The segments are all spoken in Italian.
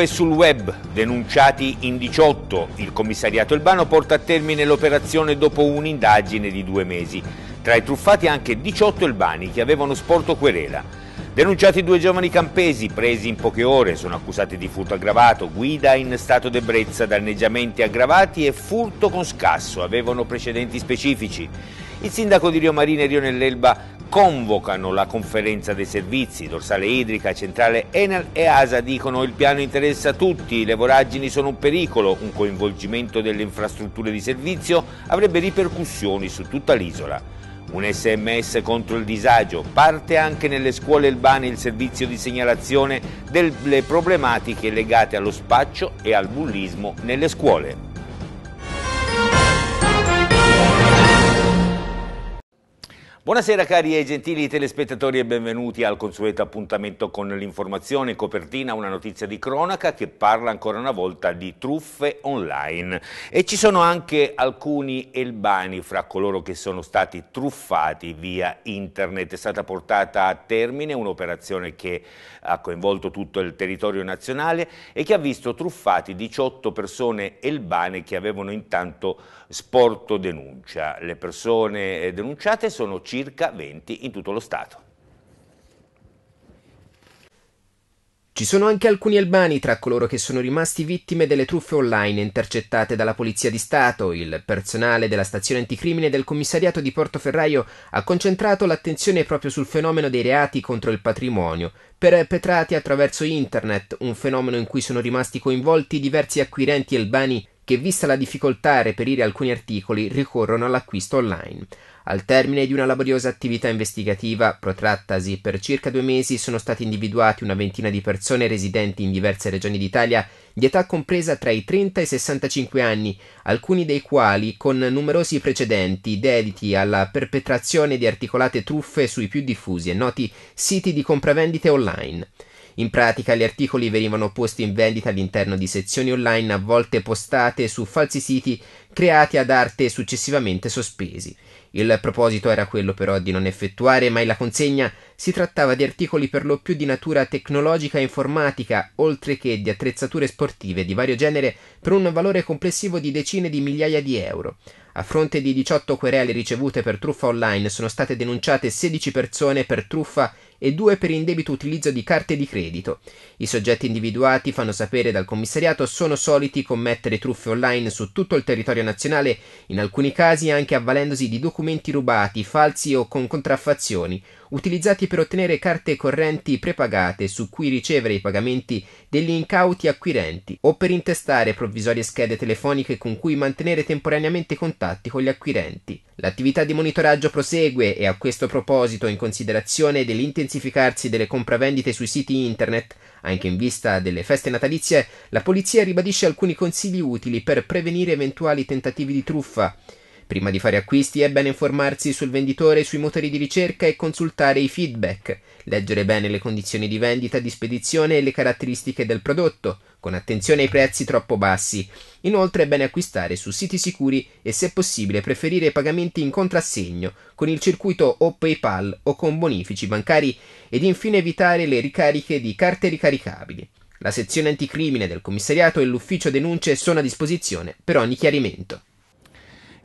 e sul web, denunciati in 18. Il commissariato Elbano porta a termine l'operazione dopo un'indagine di due mesi. Tra i truffati anche 18 elbani che avevano sporto querela. Denunciati due giovani campesi presi in poche ore, sono accusati di furto aggravato, guida in stato d'ebbrezza, danneggiamenti aggravati e furto con scasso, avevano precedenti specifici. Il sindaco di Rio Marina e Rio nell'Elba convocano la conferenza dei servizi, dorsale idrica, centrale Enal e ASA dicono il piano interessa tutti, le voragini sono un pericolo, un coinvolgimento delle infrastrutture di servizio avrebbe ripercussioni su tutta l'isola. Un sms contro il disagio, parte anche nelle scuole urbane il servizio di segnalazione delle problematiche legate allo spaccio e al bullismo nelle scuole. Buonasera cari e gentili telespettatori e benvenuti al consueto appuntamento con l'informazione copertina, una notizia di cronaca che parla ancora una volta di truffe online e ci sono anche alcuni elbani fra coloro che sono stati truffati via internet. È stata portata a termine un'operazione che ha coinvolto tutto il territorio nazionale e che ha visto truffati 18 persone elbane che avevano intanto sporto denuncia. Le persone eh, denunciate sono circa 20 in tutto lo Stato. Ci sono anche alcuni albani tra coloro che sono rimasti vittime delle truffe online intercettate dalla Polizia di Stato. Il personale della stazione anticrimine del commissariato di Portoferraio ha concentrato l'attenzione proprio sul fenomeno dei reati contro il patrimonio, perpetrati attraverso internet, un fenomeno in cui sono rimasti coinvolti diversi acquirenti albani che, vista la difficoltà a reperire alcuni articoli, ricorrono all'acquisto online. Al termine di una laboriosa attività investigativa, protrattasi per circa due mesi, sono stati individuati una ventina di persone residenti in diverse regioni d'Italia, di età compresa tra i 30 e i 65 anni, alcuni dei quali con numerosi precedenti dediti alla perpetrazione di articolate truffe sui più diffusi e noti siti di compravendite online. In pratica gli articoli venivano posti in vendita all'interno di sezioni online a volte postate su falsi siti creati ad arte e successivamente sospesi. Il proposito era quello però di non effettuare mai la consegna, si trattava di articoli per lo più di natura tecnologica e informatica, oltre che di attrezzature sportive di vario genere per un valore complessivo di decine di migliaia di euro. A fronte di 18 querele ricevute per truffa online sono state denunciate 16 persone per truffa e due per indebito utilizzo di carte di credito. I soggetti individuati, fanno sapere dal commissariato, sono soliti commettere truffe online su tutto il territorio nazionale, in alcuni casi anche avvalendosi di documenti rubati, falsi o con contraffazioni, utilizzati per ottenere carte correnti prepagate su cui ricevere i pagamenti degli incauti acquirenti o per intestare provvisorie schede telefoniche con cui mantenere temporaneamente contatti con gli acquirenti. L'attività di monitoraggio prosegue e a questo proposito, in considerazione dell'intensificarsi delle compravendite sui siti internet, anche in vista delle feste natalizie, la polizia ribadisce alcuni consigli utili per prevenire eventuali tentativi di truffa Prima di fare acquisti è bene informarsi sul venditore e sui motori di ricerca e consultare i feedback, leggere bene le condizioni di vendita, di spedizione e le caratteristiche del prodotto, con attenzione ai prezzi troppo bassi. Inoltre è bene acquistare su siti sicuri e se possibile preferire pagamenti in contrassegno, con il circuito o PayPal o con bonifici bancari ed infine evitare le ricariche di carte ricaricabili. La sezione anticrimine del commissariato e l'ufficio denunce sono a disposizione per ogni chiarimento.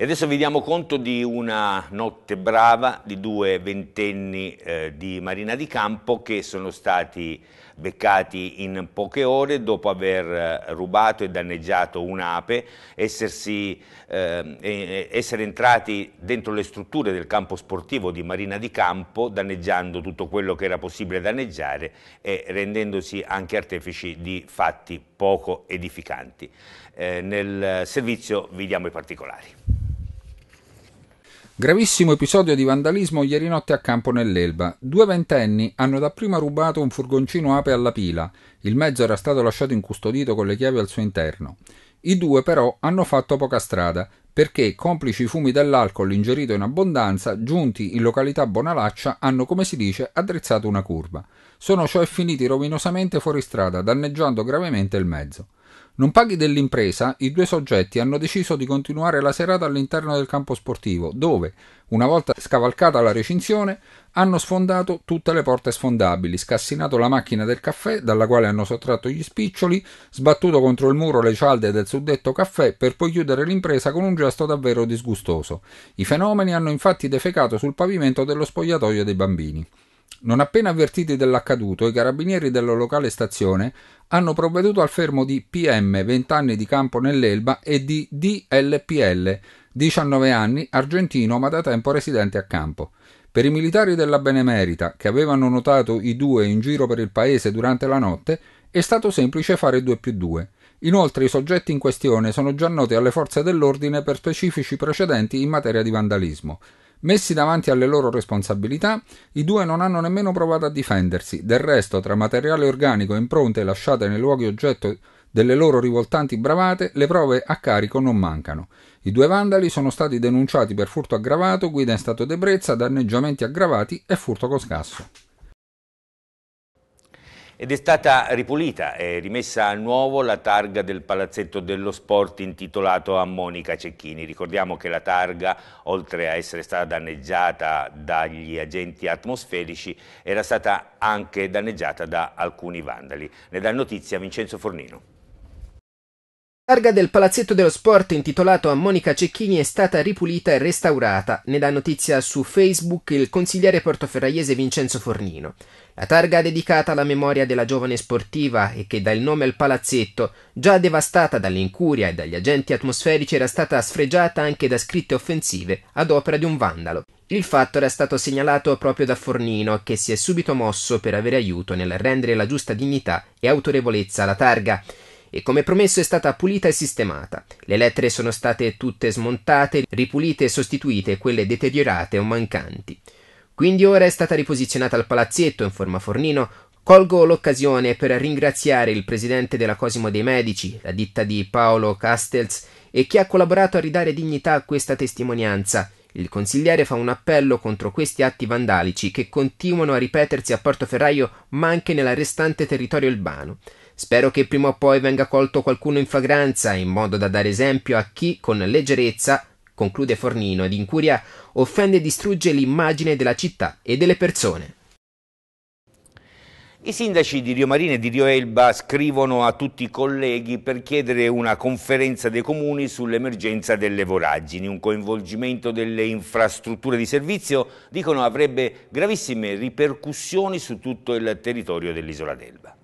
E adesso vi diamo conto di una notte brava di due ventenni eh, di Marina di Campo che sono stati beccati in poche ore dopo aver eh, rubato e danneggiato un'ape, essersi, eh, essere entrati dentro le strutture del campo sportivo di Marina di Campo, danneggiando tutto quello che era possibile danneggiare e rendendosi anche artefici di fatti poco edificanti. Eh, nel servizio vi diamo i particolari. Gravissimo episodio di vandalismo ieri notte a campo nell'Elba. Due ventenni hanno dapprima rubato un furgoncino ape alla pila. Il mezzo era stato lasciato incustodito con le chiavi al suo interno. I due però hanno fatto poca strada, perché, complici i fumi dell'alcol ingerito in abbondanza, giunti in località Bonalaccia, hanno, come si dice, addrizzato una curva. Sono cioè finiti rovinosamente fuori strada, danneggiando gravemente il mezzo. Non paghi dell'impresa, i due soggetti hanno deciso di continuare la serata all'interno del campo sportivo, dove, una volta scavalcata la recinzione, hanno sfondato tutte le porte sfondabili, scassinato la macchina del caffè dalla quale hanno sottratto gli spiccioli, sbattuto contro il muro le cialde del suddetto caffè per poi chiudere l'impresa con un gesto davvero disgustoso. I fenomeni hanno infatti defecato sul pavimento dello spogliatoio dei bambini. Non appena avvertiti dell'accaduto, i carabinieri della locale stazione hanno provveduto al fermo di PM 20 anni di campo nell'Elba e di DLPL 19 anni, argentino ma da tempo residente a campo. Per i militari della Benemerita, che avevano notato i due in giro per il paese durante la notte, è stato semplice fare 2 più 2. Inoltre i soggetti in questione sono già noti alle forze dell'ordine per specifici precedenti in materia di vandalismo. Messi davanti alle loro responsabilità, i due non hanno nemmeno provato a difendersi. Del resto, tra materiale organico e impronte lasciate nei luoghi oggetto delle loro rivoltanti bravate, le prove a carico non mancano. I due vandali sono stati denunciati per furto aggravato, guida in stato d'ebbrezza, danneggiamenti aggravati e furto con scasso ed è stata ripulita e rimessa a nuovo la targa del palazzetto dello sport intitolato a Monica Cecchini. Ricordiamo che la targa, oltre a essere stata danneggiata dagli agenti atmosferici, era stata anche danneggiata da alcuni vandali. Ne dà notizia Vincenzo Fornino targa del Palazzetto dello Sport intitolato a Monica Cecchini è stata ripulita e restaurata, ne dà notizia su Facebook il consigliere portoferraiese Vincenzo Fornino. La targa dedicata alla memoria della giovane sportiva e che dà il nome al palazzetto, già devastata dall'incuria e dagli agenti atmosferici, era stata sfregiata anche da scritte offensive ad opera di un vandalo. Il fatto era stato segnalato proprio da Fornino, che si è subito mosso per avere aiuto nel rendere la giusta dignità e autorevolezza alla targa e come promesso è stata pulita e sistemata. Le lettere sono state tutte smontate, ripulite e sostituite quelle deteriorate o mancanti. Quindi ora è stata riposizionata al palazzetto in forma fornino. Colgo l'occasione per ringraziare il presidente della Cosimo dei Medici, la ditta di Paolo Castels, e chi ha collaborato a ridare dignità a questa testimonianza. Il consigliere fa un appello contro questi atti vandalici che continuano a ripetersi a Portoferraio ma anche nel restante territorio urbano. Spero che prima o poi venga colto qualcuno in flagranza, in modo da dare esempio a chi, con leggerezza, conclude Fornino ed incuria, offende e distrugge l'immagine della città e delle persone. I sindaci di Rio Marina e di Rio Elba scrivono a tutti i colleghi per chiedere una conferenza dei comuni sull'emergenza delle voragini. Un coinvolgimento delle infrastrutture di servizio, dicono, avrebbe gravissime ripercussioni su tutto il territorio dell'isola d'Elba.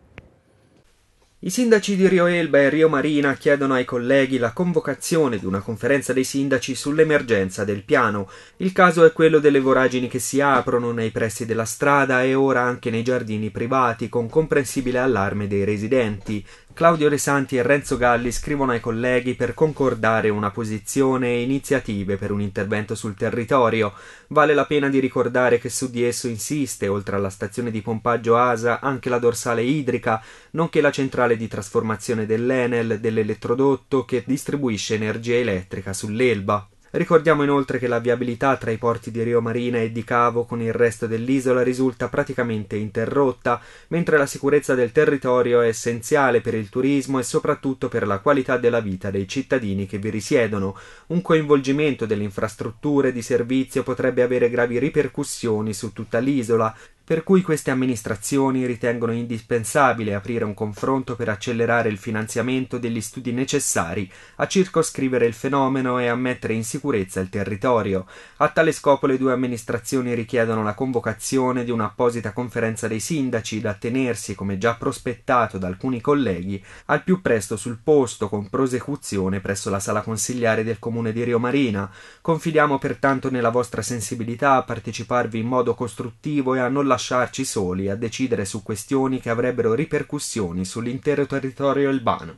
I sindaci di Rio Elba e Rio Marina chiedono ai colleghi la convocazione di una conferenza dei sindaci sull'emergenza del piano. Il caso è quello delle voragini che si aprono nei pressi della strada e ora anche nei giardini privati, con comprensibile allarme dei residenti. Claudio De Santi e Renzo Galli scrivono ai colleghi per concordare una posizione e iniziative per un intervento sul territorio. Vale la pena di ricordare che su di esso insiste, oltre alla stazione di pompaggio ASA, anche la dorsale idrica, nonché la centrale di trasformazione dell'Enel, dell'elettrodotto che distribuisce energia elettrica sull'Elba. Ricordiamo inoltre che la viabilità tra i porti di Rio Marina e di Cavo con il resto dell'isola risulta praticamente interrotta, mentre la sicurezza del territorio è essenziale per il turismo e soprattutto per la qualità della vita dei cittadini che vi risiedono. Un coinvolgimento delle infrastrutture di servizio potrebbe avere gravi ripercussioni su tutta l'isola, per cui queste amministrazioni ritengono indispensabile aprire un confronto per accelerare il finanziamento degli studi necessari a circoscrivere il fenomeno e a mettere in sicurezza il territorio. A tale scopo le due amministrazioni richiedono la convocazione di un'apposita conferenza dei sindaci da tenersi, come già prospettato da alcuni colleghi, al più presto sul posto con prosecuzione presso la sala consigliare del comune di Rio Marina. Confidiamo pertanto nella vostra sensibilità a parteciparvi in modo costruttivo e a non lasciare lasciarci soli a decidere su questioni che avrebbero ripercussioni sull'intero territorio albano.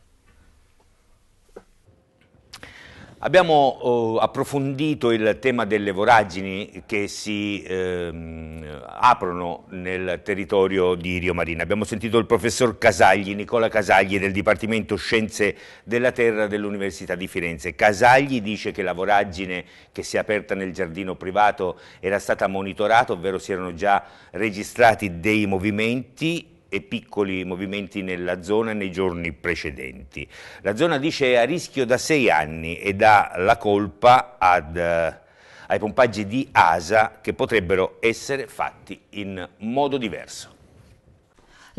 Abbiamo eh, approfondito il tema delle voragini che si eh, eh, aprono nel territorio di Rio Marina. Abbiamo sentito il professor Casagli, Nicola Casagli del Dipartimento Scienze della Terra dell'Università di Firenze. Casagli dice che la voragine che si è aperta nel giardino privato era stata monitorata, ovvero si erano già registrati dei movimenti e piccoli movimenti nella zona nei giorni precedenti. La zona dice è a rischio da sei anni e dà la colpa ad eh, ai pompaggi di ASA che potrebbero essere fatti in modo diverso.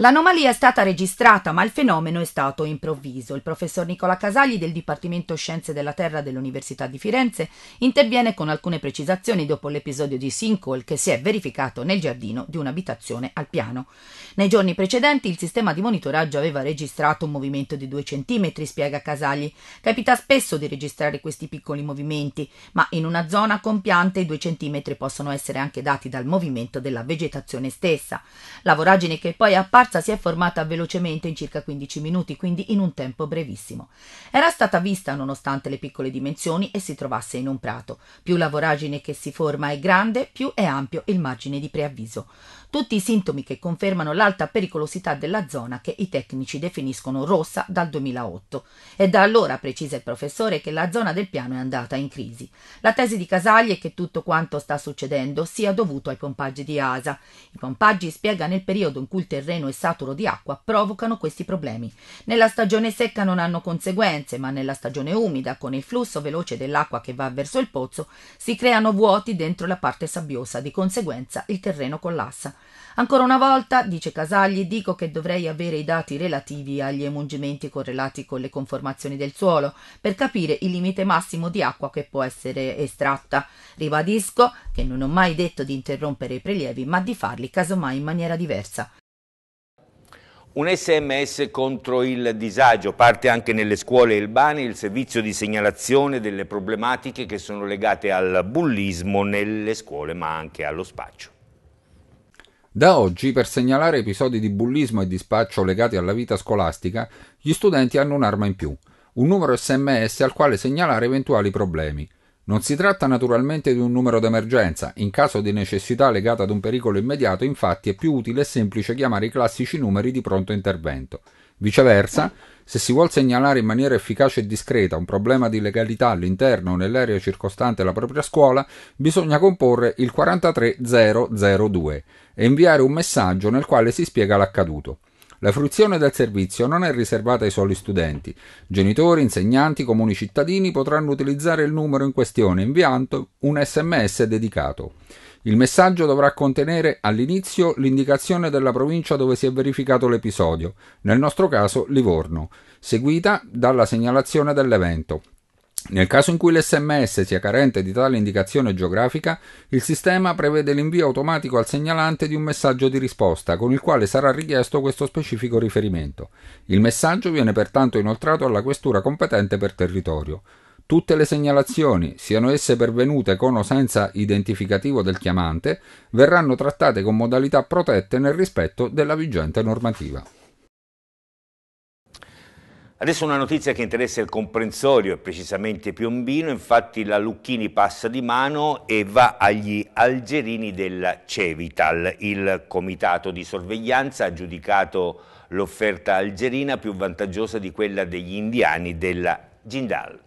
L'anomalia è stata registrata, ma il fenomeno è stato improvviso. Il professor Nicola Casagli del Dipartimento Scienze della Terra dell'Università di Firenze interviene con alcune precisazioni dopo l'episodio di sinkhole che si è verificato nel giardino di un'abitazione al piano. Nei giorni precedenti il sistema di monitoraggio aveva registrato un movimento di 2 cm, spiega Casagli. Capita spesso di registrare questi piccoli movimenti, ma in una zona con piante i 2 cm possono essere anche dati dal movimento della vegetazione stessa. La voragine che poi appare mazza si è formata velocemente in circa 15 minuti, quindi in un tempo brevissimo. Era stata vista nonostante le piccole dimensioni e si trovasse in un prato. Più la voragine che si forma è grande, più è ampio il margine di preavviso tutti i sintomi che confermano l'alta pericolosità della zona che i tecnici definiscono rossa dal 2008. È da allora, precisa il professore, che la zona del piano è andata in crisi. La tesi di Casagli è che tutto quanto sta succedendo sia dovuto ai pompaggi di ASA. I pompaggi, spiega, nel periodo in cui il terreno è saturo di acqua, provocano questi problemi. Nella stagione secca non hanno conseguenze, ma nella stagione umida, con il flusso veloce dell'acqua che va verso il pozzo, si creano vuoti dentro la parte sabbiosa, di conseguenza il terreno collassa. Ancora una volta, dice Casagli, dico che dovrei avere i dati relativi agli emungimenti correlati con le conformazioni del suolo per capire il limite massimo di acqua che può essere estratta. Ribadisco che non ho mai detto di interrompere i prelievi, ma di farli casomai in maniera diversa. Un sms contro il disagio parte anche nelle scuole urbane il servizio di segnalazione delle problematiche che sono legate al bullismo nelle scuole ma anche allo spaccio. Da oggi, per segnalare episodi di bullismo e di spaccio legati alla vita scolastica, gli studenti hanno un'arma in più, un numero sms al quale segnalare eventuali problemi. Non si tratta naturalmente di un numero d'emergenza, in caso di necessità legata ad un pericolo immediato infatti è più utile e semplice chiamare i classici numeri di pronto intervento. Viceversa, se si vuol segnalare in maniera efficace e discreta un problema di legalità all'interno o nell'area circostante la propria scuola, bisogna comporre il 43002 e inviare un messaggio nel quale si spiega l'accaduto. La fruizione del servizio non è riservata ai soli studenti. Genitori, insegnanti, comuni cittadini potranno utilizzare il numero in questione inviando un sms dedicato. Il messaggio dovrà contenere all'inizio l'indicazione della provincia dove si è verificato l'episodio, nel nostro caso Livorno, seguita dalla segnalazione dell'evento. Nel caso in cui l'SMS sia carente di tale indicazione geografica, il sistema prevede l'invio automatico al segnalante di un messaggio di risposta con il quale sarà richiesto questo specifico riferimento. Il messaggio viene pertanto inoltrato alla questura competente per territorio. Tutte le segnalazioni, siano esse pervenute con o senza identificativo del chiamante, verranno trattate con modalità protette nel rispetto della vigente normativa. Adesso una notizia che interessa il comprensorio e precisamente Piombino, infatti la Lucchini passa di mano e va agli algerini del Cevital. Il comitato di sorveglianza ha giudicato l'offerta algerina più vantaggiosa di quella degli indiani della Gindal.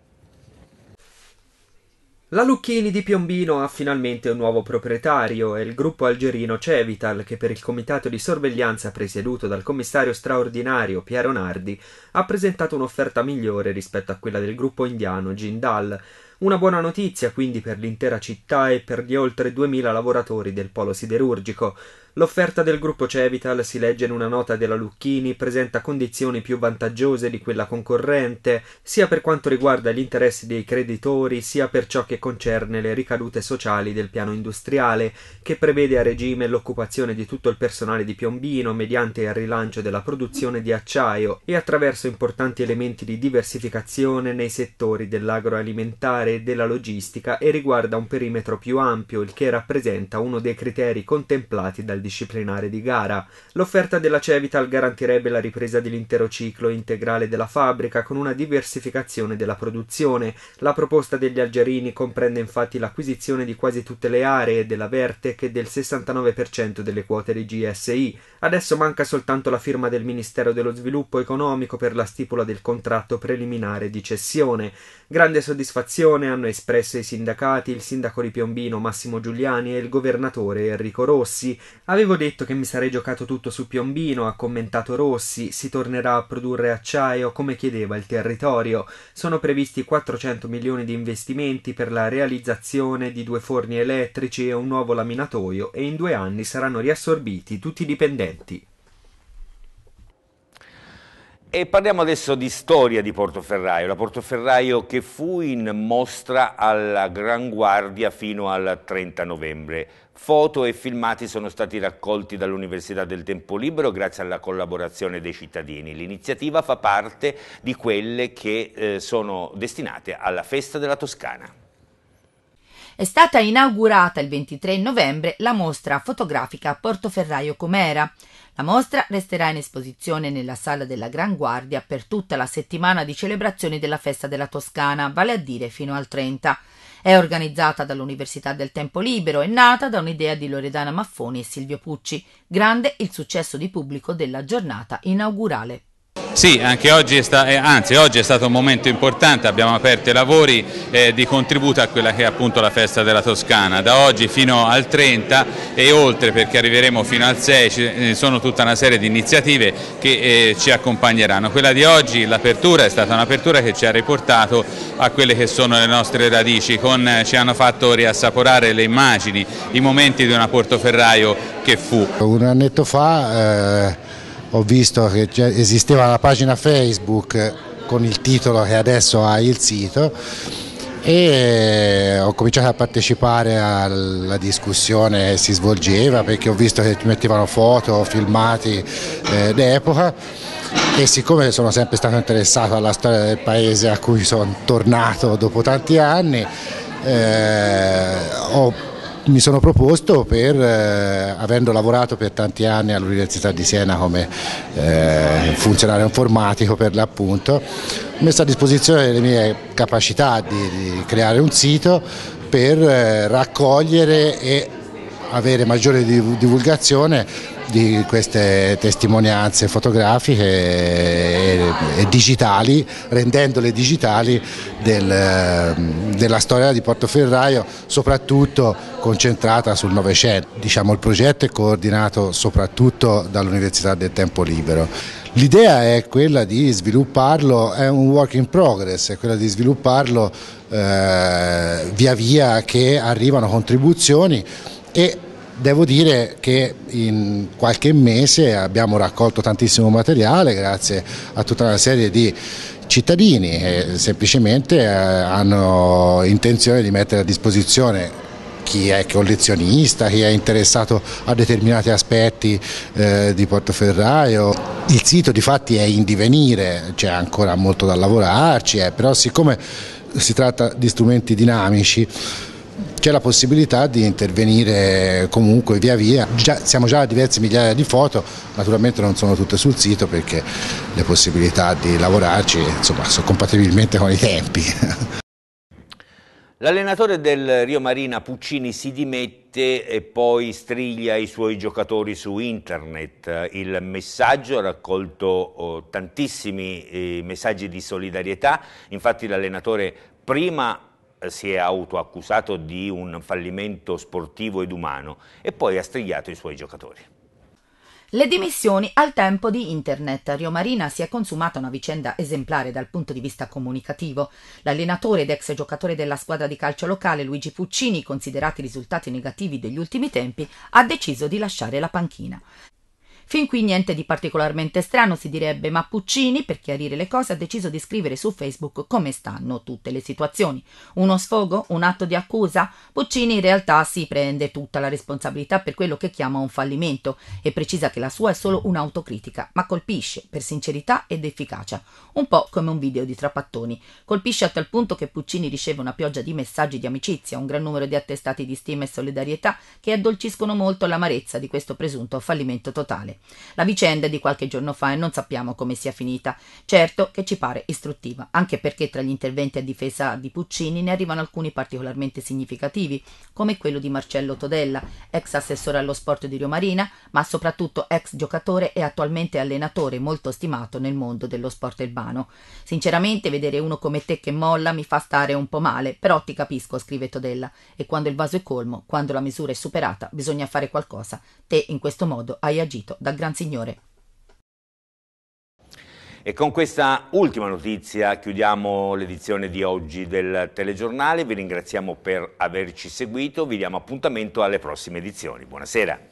La Lucchini di Piombino ha finalmente un nuovo proprietario, è il gruppo algerino Cevital che per il comitato di sorveglianza presieduto dal commissario straordinario Piero Nardi ha presentato un'offerta migliore rispetto a quella del gruppo indiano Jindal. Una buona notizia quindi per l'intera città e per gli oltre 2000 lavoratori del polo siderurgico. L'offerta del gruppo Cevital, si legge in una nota della Lucchini, presenta condizioni più vantaggiose di quella concorrente, sia per quanto riguarda gli interessi dei creditori, sia per ciò che concerne le ricadute sociali del piano industriale, che prevede a regime l'occupazione di tutto il personale di Piombino mediante il rilancio della produzione di acciaio e attraverso importanti elementi di diversificazione nei settori dell'agroalimentare particolare della logistica e riguarda un perimetro più ampio, il che rappresenta uno dei criteri contemplati dal disciplinare di gara. L'offerta della Cevital garantirebbe la ripresa dell'intero ciclo integrale della fabbrica con una diversificazione della produzione. La proposta degli algerini comprende infatti l'acquisizione di quasi tutte le aree della Vertec e del 69% delle quote di GSI. Adesso manca soltanto la firma del Ministero dello Sviluppo Economico per la stipula del contratto preliminare di cessione. Grande soddisfazione posizione hanno espresso i sindacati, il sindaco di Piombino Massimo Giuliani e il governatore Enrico Rossi. Avevo detto che mi sarei giocato tutto su Piombino, ha commentato Rossi, si tornerà a produrre acciaio come chiedeva il territorio. Sono previsti 400 milioni di investimenti per la realizzazione di due forni elettrici e un nuovo laminatoio e in due anni saranno riassorbiti tutti i dipendenti. E parliamo adesso di storia di Portoferraio, la Portoferraio che fu in mostra alla Gran Guardia fino al 30 novembre. Foto e filmati sono stati raccolti dall'Università del Tempo Libero grazie alla collaborazione dei cittadini. L'iniziativa fa parte di quelle che eh, sono destinate alla Festa della Toscana. È stata inaugurata il 23 novembre la mostra fotografica Portoferraio Comera. La mostra resterà in esposizione nella sala della Gran Guardia per tutta la settimana di celebrazioni della festa della Toscana, vale a dire fino al 30. È organizzata dall'Università del Tempo Libero e nata da un'idea di Loredana Maffoni e Silvio Pucci. Grande il successo di pubblico della giornata inaugurale. Sì, anche oggi è, sta, eh, anzi, oggi è stato un momento importante, abbiamo aperto i lavori eh, di contributo a quella che è appunto la festa della Toscana, da oggi fino al 30 e oltre perché arriveremo fino al 6, ci eh, sono tutta una serie di iniziative che eh, ci accompagneranno. Quella di oggi, l'apertura, è stata un'apertura che ci ha riportato a quelle che sono le nostre radici, con, eh, ci hanno fatto riassaporare le immagini, i momenti di una Portoferraio che fu. Un annetto fa eh, ho visto che esisteva la pagina Facebook con il titolo che adesso ha il sito e eh, ho cominciato a partecipare alla discussione che si svolgeva perché ho visto che mettevano foto, filmati eh, d'epoca e siccome sono sempre stato interessato alla storia del paese a cui sono tornato dopo tanti anni eh, ho mi sono proposto per, eh, avendo lavorato per tanti anni all'Università di Siena come eh, funzionario informatico per l'appunto, ho messo a disposizione le mie capacità di, di creare un sito per eh, raccogliere e avere maggiore divulgazione di queste testimonianze fotografiche e, e digitali, rendendole digitali del, della storia di Portoferraio, soprattutto concentrata sul Novecento. Diciamo, il progetto è coordinato soprattutto dall'Università del Tempo Libero. L'idea è quella di svilupparlo, è un work in progress, è quella di svilupparlo eh, via via che arrivano contribuzioni e Devo dire che in qualche mese abbiamo raccolto tantissimo materiale grazie a tutta una serie di cittadini che semplicemente eh, hanno intenzione di mettere a disposizione chi è collezionista, chi è interessato a determinati aspetti eh, di Portoferraio. Il sito di fatti è in divenire, c'è ancora molto da lavorarci, eh, però siccome si tratta di strumenti dinamici c'è la possibilità di intervenire comunque via via, già, siamo già a diverse migliaia di foto, naturalmente non sono tutte sul sito perché le possibilità di lavorarci insomma, sono compatibilmente con i tempi. L'allenatore del Rio Marina Puccini si dimette e poi striglia i suoi giocatori su internet. Il messaggio ha raccolto oh, tantissimi eh, messaggi di solidarietà, infatti l'allenatore prima si è autoaccusato di un fallimento sportivo ed umano e poi ha strigliato i suoi giocatori. Le dimissioni al tempo di Internet. A Rio Marina si è consumata una vicenda esemplare dal punto di vista comunicativo. L'allenatore ed ex giocatore della squadra di calcio locale Luigi Puccini, considerati i risultati negativi degli ultimi tempi, ha deciso di lasciare la panchina. Fin qui niente di particolarmente strano, si direbbe, ma Puccini, per chiarire le cose, ha deciso di scrivere su Facebook come stanno tutte le situazioni. Uno sfogo? Un atto di accusa? Puccini in realtà si prende tutta la responsabilità per quello che chiama un fallimento e precisa che la sua è solo un'autocritica, ma colpisce per sincerità ed efficacia, un po' come un video di Trapattoni. Colpisce a tal punto che Puccini riceve una pioggia di messaggi di amicizia, un gran numero di attestati di stima e solidarietà che addolciscono molto l'amarezza di questo presunto fallimento totale grande. La vicenda è di qualche giorno fa e non sappiamo come sia finita. Certo che ci pare istruttiva, anche perché tra gli interventi a difesa di Puccini ne arrivano alcuni particolarmente significativi, come quello di Marcello Todella, ex assessore allo sport di Rio Marina, ma soprattutto ex giocatore e attualmente allenatore molto stimato nel mondo dello sport urbano. Sinceramente vedere uno come te che molla mi fa stare un po' male, però ti capisco, scrive Todella, e quando il vaso è colmo, quando la misura è superata, bisogna fare qualcosa. Te in questo modo hai agito dal Gran Signore. E con questa ultima notizia chiudiamo l'edizione di oggi del telegiornale. Vi ringraziamo per averci seguito, vi diamo appuntamento alle prossime edizioni. Buonasera.